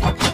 Bye.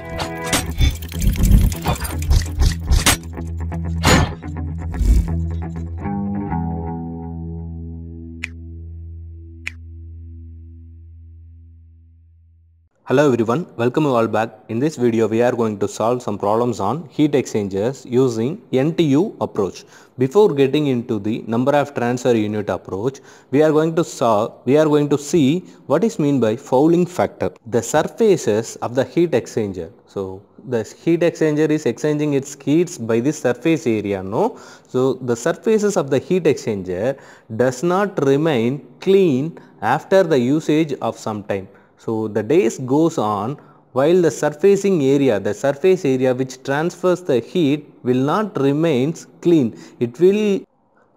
Hello everyone, welcome you all back. In this video we are going to solve some problems on heat exchangers using NTU approach. Before getting into the number of transfer unit approach, we are going to solve, we are going to see what is mean by fouling factor. The surfaces of the heat exchanger. So the heat exchanger is exchanging its heats by the surface area, no? So the surfaces of the heat exchanger does not remain clean after the usage of some time. So, the days goes on while the surfacing area, the surface area which transfers the heat will not remains clean. It will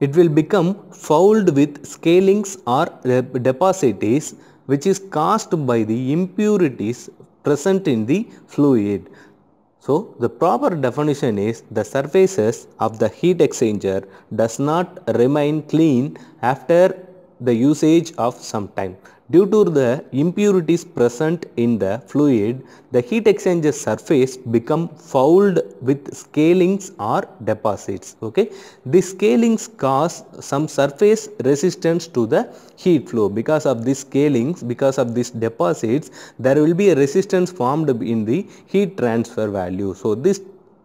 it will become fouled with scalings or deposites which is caused by the impurities present in the fluid. So, the proper definition is the surfaces of the heat exchanger does not remain clean after the usage of some time. Due to the impurities present in the fluid, the heat exchanger surface become fouled with scalings or deposits. Okay? The scalings cause some surface resistance to the heat flow. Because of these scalings, because of these deposits, there will be a resistance formed in the heat transfer value. So, this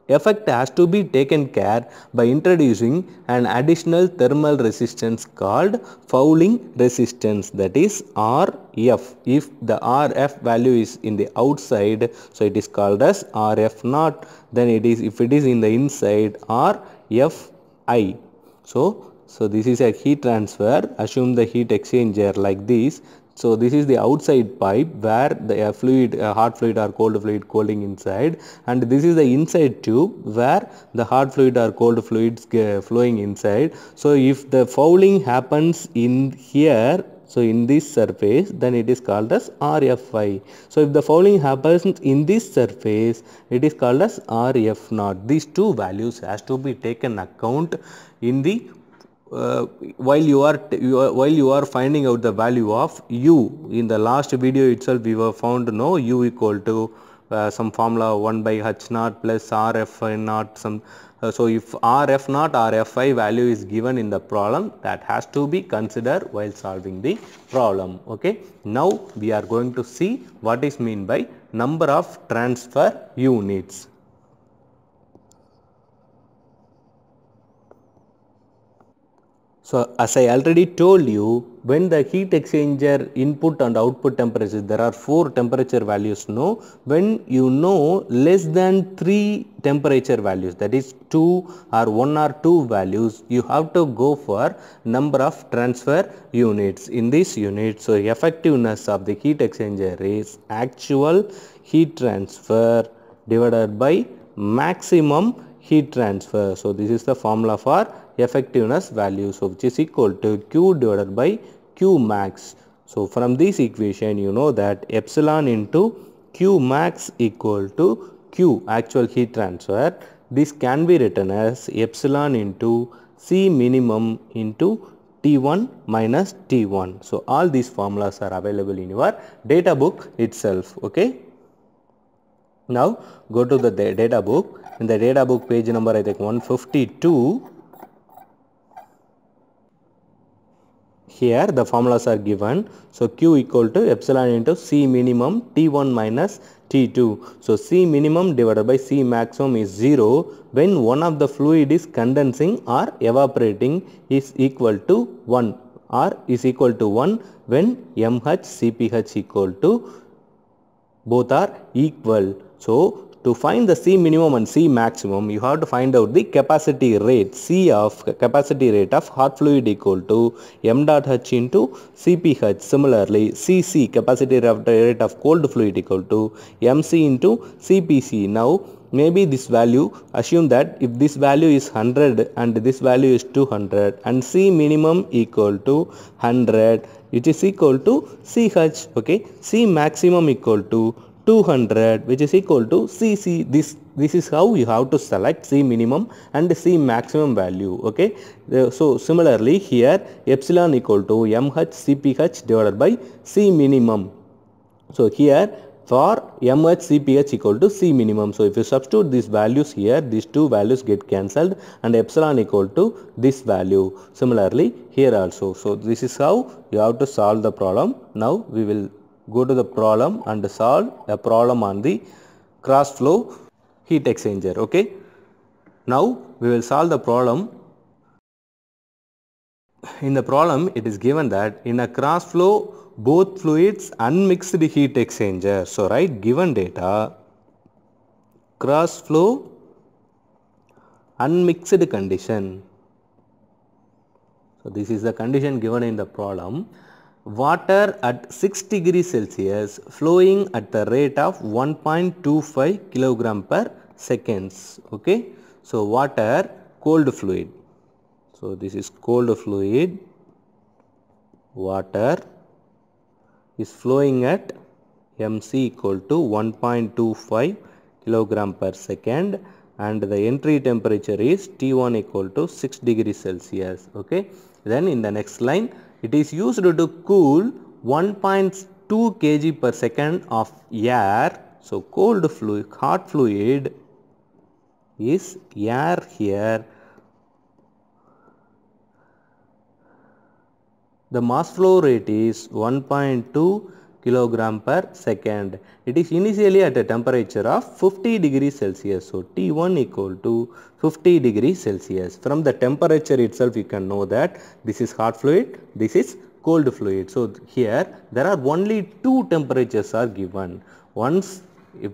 effect has to be taken care by introducing an additional thermal resistance called fouling resistance that is RF. If the RF value is in the outside, so it is called as RF naught. Then it is if it is in the inside RFI. So, so this is a heat transfer. Assume the heat exchanger like this. So this is the outside pipe where the fluid, uh, hot fluid or cold fluid cooling inside and this is the inside tube where the hot fluid or cold fluids uh, flowing inside. So if the fouling happens in here so in this surface then it is called as RFI. So if the fouling happens in this surface it is called as RF0. These two values has to be taken account in the uh, while you are, you are, while you are finding out the value of u in the last video itself we were found no u equal to uh, some formula 1 by h naught plus rf naught some uh, so if rf naught rfi value is given in the problem that has to be considered while solving the problem okay now we are going to see what is mean by number of transfer units So as I already told you, when the heat exchanger input and output temperature, there are 4 temperature values Now, When you know less than 3 temperature values, that is 2 or 1 or 2 values, you have to go for number of transfer units. In this unit, so effectiveness of the heat exchanger is actual heat transfer divided by maximum heat transfer. So this is the formula for effectiveness values of which is equal to Q divided by Q max. So from this equation you know that epsilon into Q max equal to Q actual heat transfer this can be written as epsilon into C minimum into T1 minus T1. So all these formulas are available in your data book itself okay. Now go to the data book in the data book page number I think 152 Here the formulas are given. So Q equal to epsilon into C minimum T1 minus T2. So C minimum divided by C maximum is 0 when one of the fluid is condensing or evaporating is equal to 1 or is equal to 1 when MH CPH equal to both are equal. So to find the C minimum and C maximum, you have to find out the capacity rate, C of capacity rate of hot fluid equal to m dot h into CPH. Similarly, CC capacity rate of cold fluid equal to mc into CPC. Now, maybe this value, assume that if this value is 100 and this value is 200 and C minimum equal to 100 which is equal to CH, okay, C maximum equal to 200 which is equal to CC this this is how you have to select C minimum and C maximum value okay uh, so similarly here epsilon equal to MH CPH divided by C minimum so here for m h c p h equal to C minimum. So, if you substitute these values here, these two values get cancelled and epsilon equal to this value. Similarly, here also. So, this is how you have to solve the problem. Now, we will go to the problem and solve the problem on the cross flow heat exchanger okay now we will solve the problem in the problem it is given that in a cross flow both fluids unmixed heat exchanger so right given data cross flow unmixed condition so this is the condition given in the problem water at 6 degree Celsius flowing at the rate of 1.25 kilogram per seconds. Okay. So, water cold fluid. So, this is cold fluid. Water is flowing at mc equal to 1.25 kilogram per second and the entry temperature is T1 equal to 6 degree Celsius. Okay. Then in the next line it is used to cool 1.2 kg per second of air. So cold fluid, hot fluid is air here. The mass flow rate is 1.2 kilogram per second. It is initially at a temperature of 50 degrees Celsius. So T1 equal to 50 degrees Celsius. From the temperature itself you can know that this is hot fluid, this is cold fluid. So here there are only two temperatures are given. Once if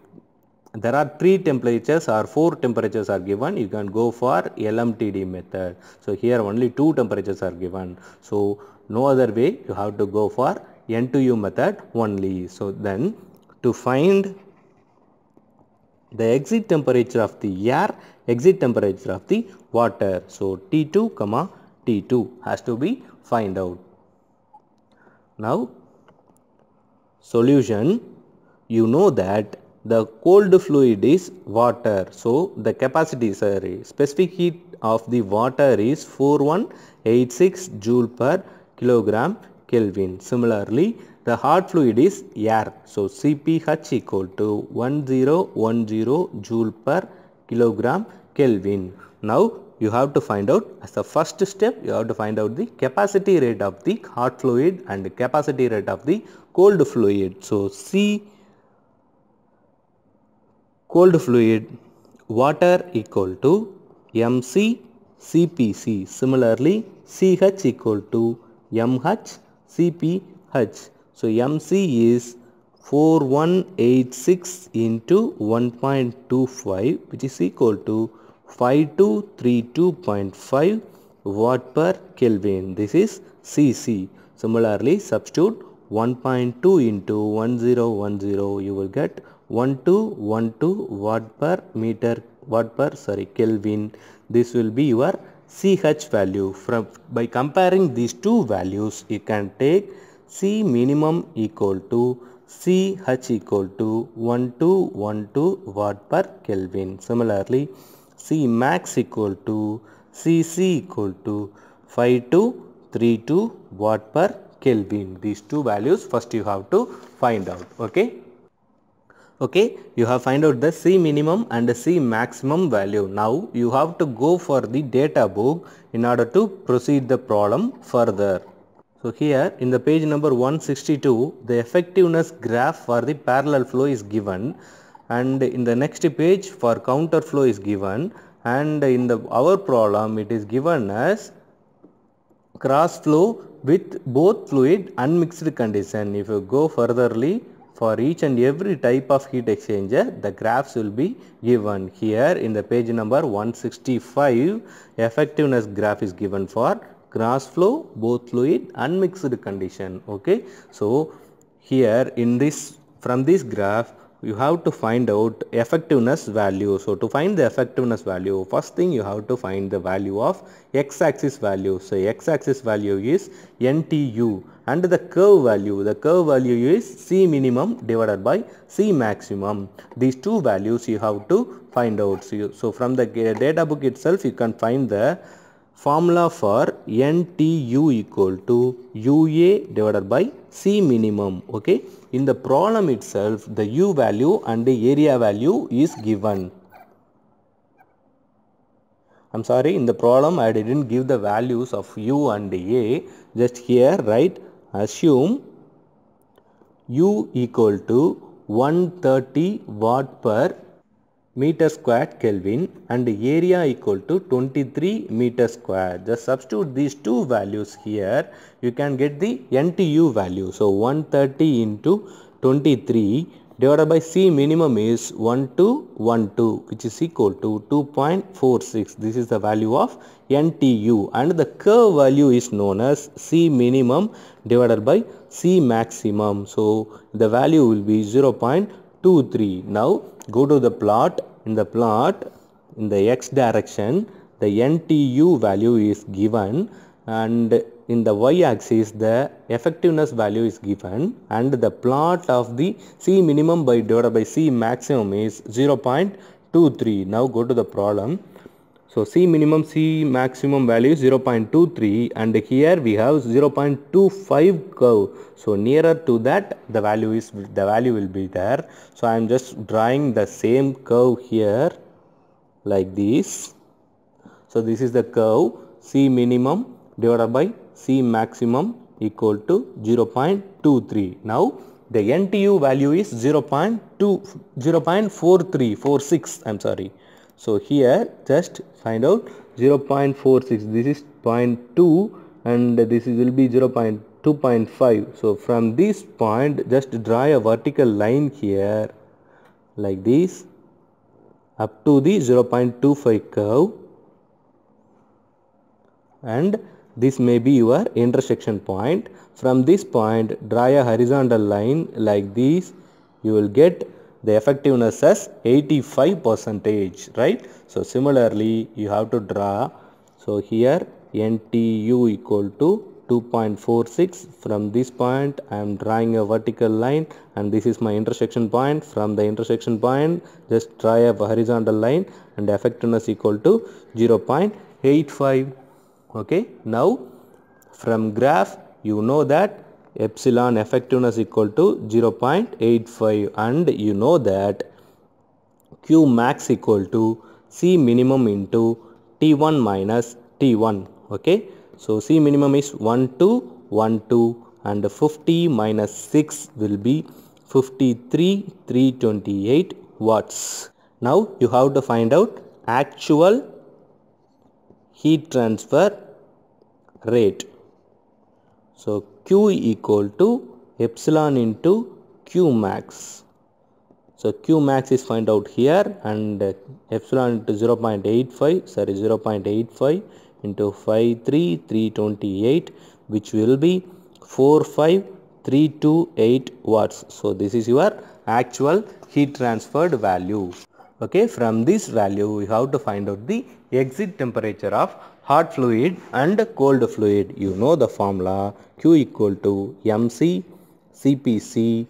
there are three temperatures or four temperatures are given you can go for LMTD method. So here only two temperatures are given. So no other way you have to go for n to u method only. So, then to find the exit temperature of the air, exit temperature of the water. So, T2 comma T2 has to be find out. Now, solution you know that the cold fluid is water. So, the capacity sorry, specific heat of the water is 4186 joule per kilogram Kelvin. Similarly, the hot fluid is air. So, CPH equal to 1010 joule per kilogram Kelvin. Now, you have to find out as the first step you have to find out the capacity rate of the hot fluid and the capacity rate of the cold fluid. So, C cold fluid water equal to MC CPC. Similarly, CH equal to MH CPH. So MC is 4186 into 1.25 which is equal to 5232.5 watt per Kelvin. This is CC. Similarly, substitute 1.2 into 1010 you will get 1212 watt per meter watt per sorry Kelvin. This will be your CH value. From By comparing these two values, you can take C minimum equal to CH equal to 1212 watt per Kelvin. Similarly, C max equal to CC equal to 5232 watt per Kelvin. These two values first you have to find out. Okay okay you have find out the C minimum and the C maximum value now you have to go for the data book in order to proceed the problem further so here in the page number 162 the effectiveness graph for the parallel flow is given and in the next page for counter flow is given and in the our problem it is given as cross flow with both fluid unmixed condition if you go furtherly for each and every type of heat exchanger, the graphs will be given. Here in the page number 165, effectiveness graph is given for cross flow, both fluid and mixed condition. Okay. So, here in this from this graph you have to find out effectiveness value. So, to find the effectiveness value, first thing you have to find the value of x axis value. So, x axis value is NTU and the curve value. The curve value is C minimum divided by C maximum. These two values you have to find out. So, so from the data book itself you can find the formula for NTU equal to UA divided by C minimum okay in the problem itself the U value and the area value is given I'm sorry in the problem I didn't give the values of U and A just here right assume U equal to 130 watt per meter square Kelvin and area equal to 23 meter square. Just substitute these two values here you can get the NTU value. So, 130 into 23 divided by C minimum is 1212 which is equal to 2.46. This is the value of NTU and the curve value is known as C minimum divided by C maximum. So, the value will be 0.23. Now, go to the plot. In the plot, in the x direction, the NTU value is given and in the y axis the effectiveness value is given and the plot of the C minimum by divided by C maximum is 0.23. Now go to the problem. So C minimum C maximum value is 0.23 and here we have 0.25 curve. So nearer to that the value is the value will be there. So I am just drawing the same curve here like this. So this is the curve C minimum divided by C maximum equal to 0.23. Now, the NTU value is 0 0.2, 0 0.4346 I am sorry. So, here just find out 0.46 this is 0.2 and this will be 0.2.5. So, from this point just draw a vertical line here like this up to the 0.25 curve and this may be your intersection point. From this point, draw a horizontal line like this. You will get the effectiveness as 85 percentage, right? So similarly, you have to draw. So here NTU equal to 2.46 from this point I am drawing a vertical line and this is my intersection point from the intersection point just draw a horizontal line and effectiveness equal to 0.85 okay now from graph you know that epsilon effectiveness equal to 0.85 and you know that q max equal to c minimum into t1 minus t1 okay so c minimum is 1 to 1 2 and 50 minus 6 will be 53 328 watts now you have to find out actual heat transfer rate. So, Q equal to epsilon into Q max. So, Q max is find out here and uh, epsilon into 0.85 sorry 0.85 into 53328 which will be 45328 watts. So, this is your actual heat transferred value. Okay, from this value we have to find out the exit temperature of hot fluid and cold fluid. You know the formula Q equal to MC CPC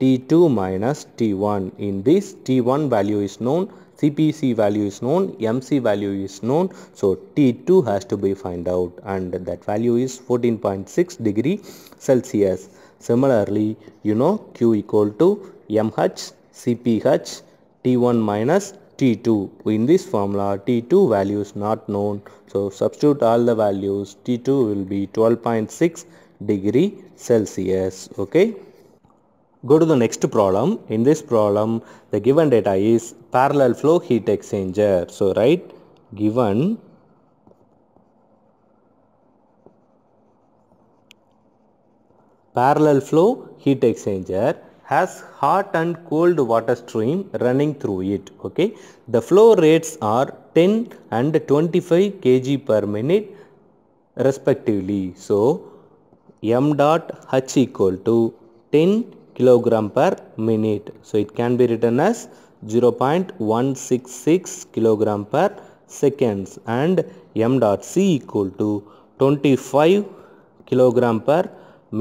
T2 minus T1. In this T1 value is known, CPC value is known, MC value is known. So T2 has to be find out and that value is 14.6 degree Celsius. Similarly, you know Q equal to MH CPH T1 minus T2. In this formula, T2 value is not known. So substitute all the values. T2 will be 12.6 degree Celsius. Okay. Go to the next problem. In this problem, the given data is parallel flow heat exchanger. So write given parallel flow heat exchanger has hot and cold water stream running through it. Okay. The flow rates are 10 and 25 kg per minute respectively. So, m dot h equal to 10 kilogram per minute. So, it can be written as 0.166 kilogram per seconds and m dot c equal to 25 kilogram per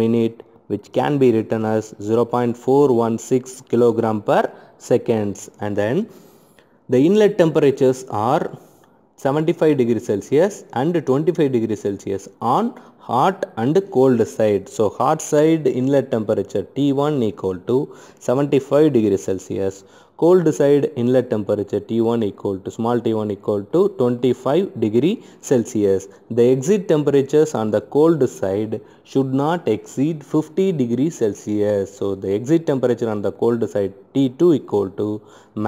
minute which can be written as 0.416 kilogram per seconds and then the inlet temperatures are 75 degree Celsius and 25 degree Celsius on hot and cold side. So hot side inlet temperature T1 equal to 75 degree Celsius cold side inlet temperature T1 equal to small t1 equal to 25 degree Celsius. The exit temperatures on the cold side should not exceed 50 degree Celsius. So the exit temperature on the cold side T2 equal to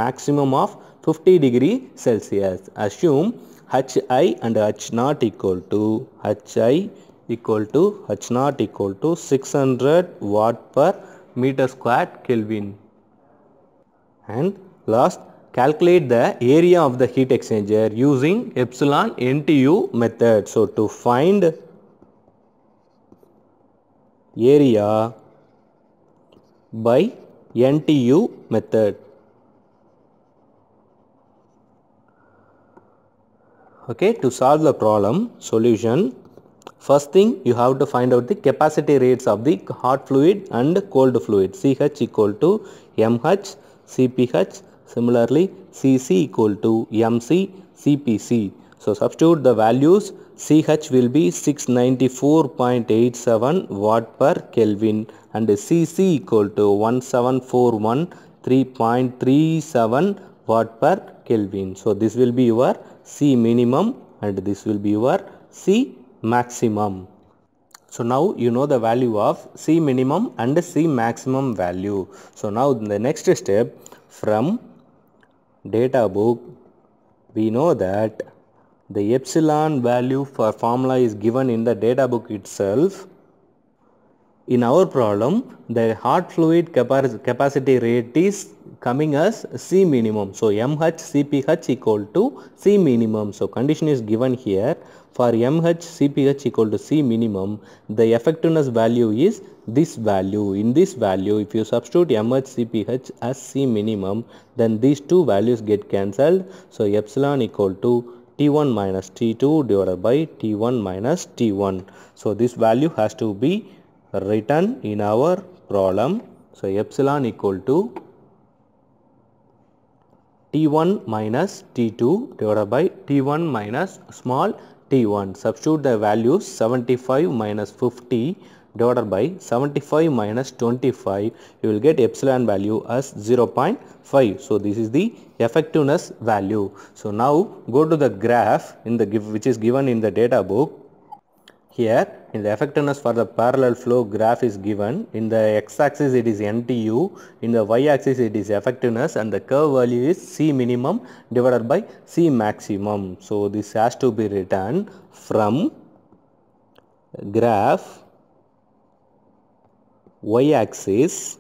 maximum of 50 degree Celsius. Assume HI and H0 equal to HI equal to H0 equal to 600 watt per meter squared Kelvin and last calculate the area of the heat exchanger using epsilon NTU method. So, to find area by NTU method. Okay, to solve the problem solution first thing you have to find out the capacity rates of the hot fluid and cold fluid CH equal to MH CPH. Similarly, CC equal to MC CPC. So substitute the values CH will be 694.87 watt per Kelvin and CC equal to 1741 watt per Kelvin. So this will be your C minimum and this will be your C maximum. So now you know the value of C minimum and C maximum value. So now the next step from data book we know that the epsilon value for formula is given in the data book itself in our problem the hot fluid capacity rate is coming as C minimum. So, MH CPH equal to C minimum. So, condition is given here for MH CPH equal to C minimum the effectiveness value is this value. In this value if you substitute MH CPH as C minimum then these two values get cancelled. So, epsilon equal to T1 minus T2 divided by T1 minus T1. So, this value has to be written in our problem. So, epsilon equal to T1 minus T2 divided by T1 minus small T1. Substitute the values 75 minus 50 divided by 75 minus 25 you will get epsilon value as 0.5 so this is the effectiveness value so now go to the graph in the which is given in the data book here in the effectiveness for the parallel flow graph is given. In the x-axis it is NTU, in the y-axis it is effectiveness and the curve value is C minimum divided by C maximum. So this has to be written from graph y-axis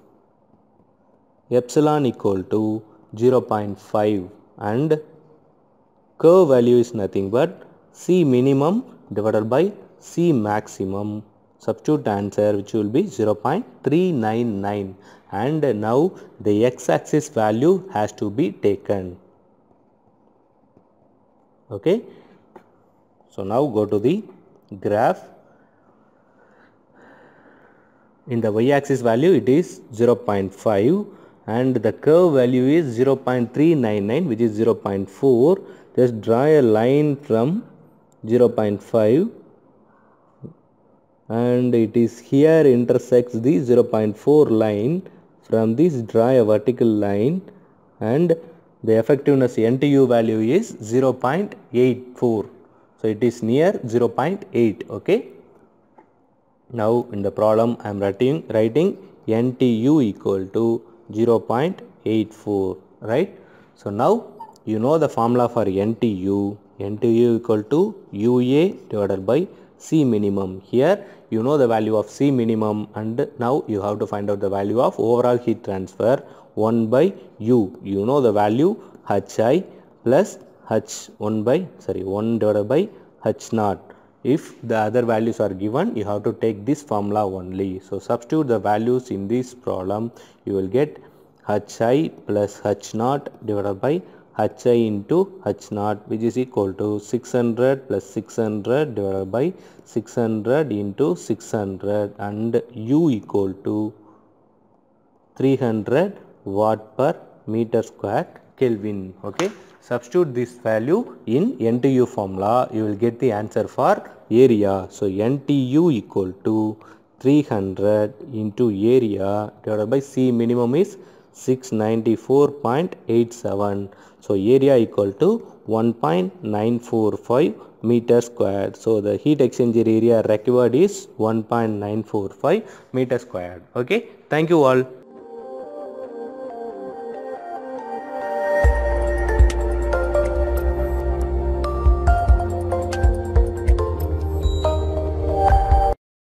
epsilon equal to 0.5 and curve value is nothing but C minimum divided by C maximum substitute answer which will be 0.399 and now the x axis value has to be taken. Okay. So, now go to the graph in the y axis value it is 0.5 and the curve value is 0.399 which is 0.4 just draw a line from 0.5 and it is here intersects the 0.4 line from this dry vertical line and the effectiveness NTU value is 0.84. So, it is near 0.8 ok. Now, in the problem I am writing, writing NTU equal to 0.84 right. So, now you know the formula for NTU, NTU equal to UA divided by C minimum. Here you know the value of C minimum and now you have to find out the value of overall heat transfer 1 by U. You know the value HI plus H 1 by sorry 1 divided by H naught. If the other values are given you have to take this formula only. So substitute the values in this problem you will get HI plus H naught divided by hi into h naught which is equal to 600 plus 600 divided by 600 into 600 and u equal to 300 watt per meter square Kelvin. Okay. Substitute this value in NTU formula you will get the answer for area. So, NTU equal to 300 into area divided by C minimum is 694.87. So area equal to 1.945 meter squared. So the heat exchanger area required is 1.945 meter squared. Okay. Thank you all.